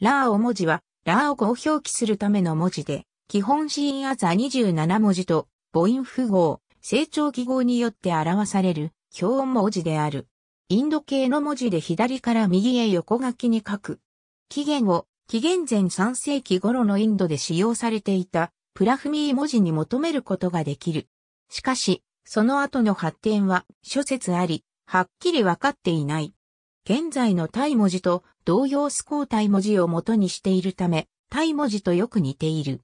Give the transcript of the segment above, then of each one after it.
ラーオ文字は、ラーオ語を表記するための文字で、基本シーンアザ27文字と、母音符号、成長記号によって表される、表音文字である。インド系の文字で左から右へ横書きに書く。起源を、紀元前3世紀頃のインドで使用されていた、プラフミー文字に求めることができる。しかし、その後の発展は諸説あり、はっきりわかっていない。現在のタイ文字と同様スコータイ文字を元にしているため、タイ文字とよく似ている。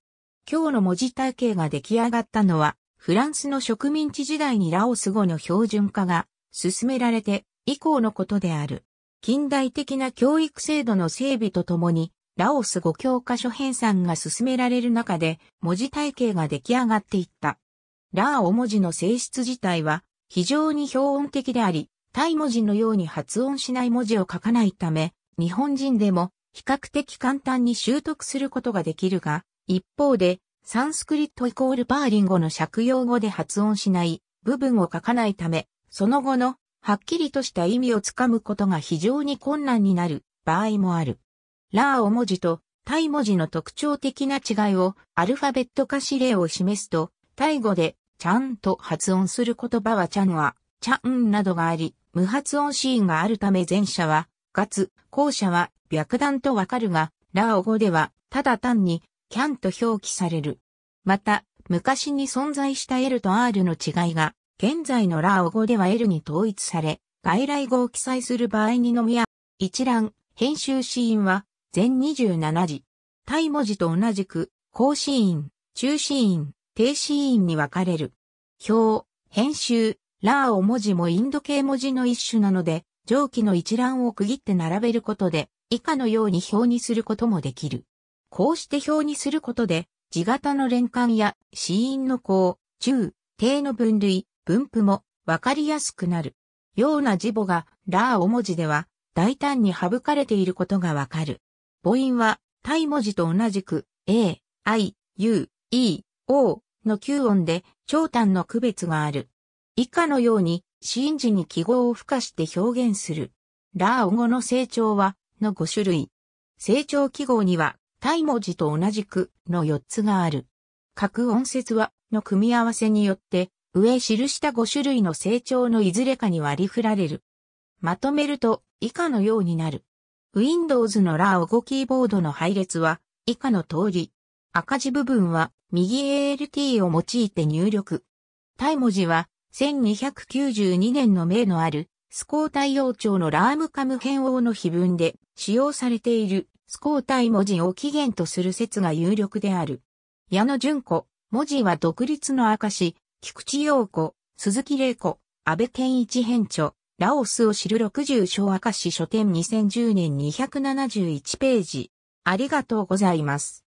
今日の文字体系が出来上がったのは、フランスの植民地時代にラオス語の標準化が進められて以降のことである。近代的な教育制度の整備とともに、ラオス語教科書編纂が進められる中で、文字体系が出来上がっていった。ラーオ文字の性質自体は、非常に標音的であり、タイ文字のように発音しない文字を書かないため、日本人でも比較的簡単に習得することができるが、一方で、サンスクリットイコールパーリン語の借用語で発音しない部分を書かないため、その後のはっきりとした意味をつかむことが非常に困難になる場合もある。ラーオ文字とタイ文字の特徴的な違いをアルファベット化指令を示すと、タイ語でちゃんと発音する言葉はちゃんは、ちゃんなどがあり、無発音シーンがあるため前者は、ガツ、後者は白弾とわかるが、ラオ語では、ただ単に、キャンと表記される。また、昔に存在した L と R の違いが、現在のラオ語では L に統一され、外来語を記載する場合にのみや、一覧、編集シーンは、全27字。タイ文字と同じく、高シーン、中シーン、低シーンに分かれる。表、編集、ラーを文字もインド系文字の一種なので、上記の一覧を区切って並べることで、以下のように表にすることもできる。こうして表にすることで、字型の連関や子音の項、中、低の分類、分布もわかりやすくなる。ような字母がラーを文字では大胆に省かれていることがわかる。母音は、タイ文字と同じく、a, i, u, e, o の9音で、長短の区別がある。以下のように、真珠に記号を付加して表現する。ラーオ語の成長は、の5種類。成長記号には、タイ文字と同じく、の4つがある。各音節は、の組み合わせによって、上記した5種類の成長のいずれかに割り振られる。まとめると、以下のようになる。Windows のラーオ語キーボードの配列は、以下の通り。赤字部分は、右 ALT を用いて入力。タイ文字は、1292年の名のある、スコータイ王朝のラームカム編王の碑文で使用されているスコータイ文字を起源とする説が有力である。矢野純子、文字は独立の証、菊池陽子、鈴木玲子、安倍健一編著、ラオスを知る60章証書店2010年271ページ。ありがとうございます。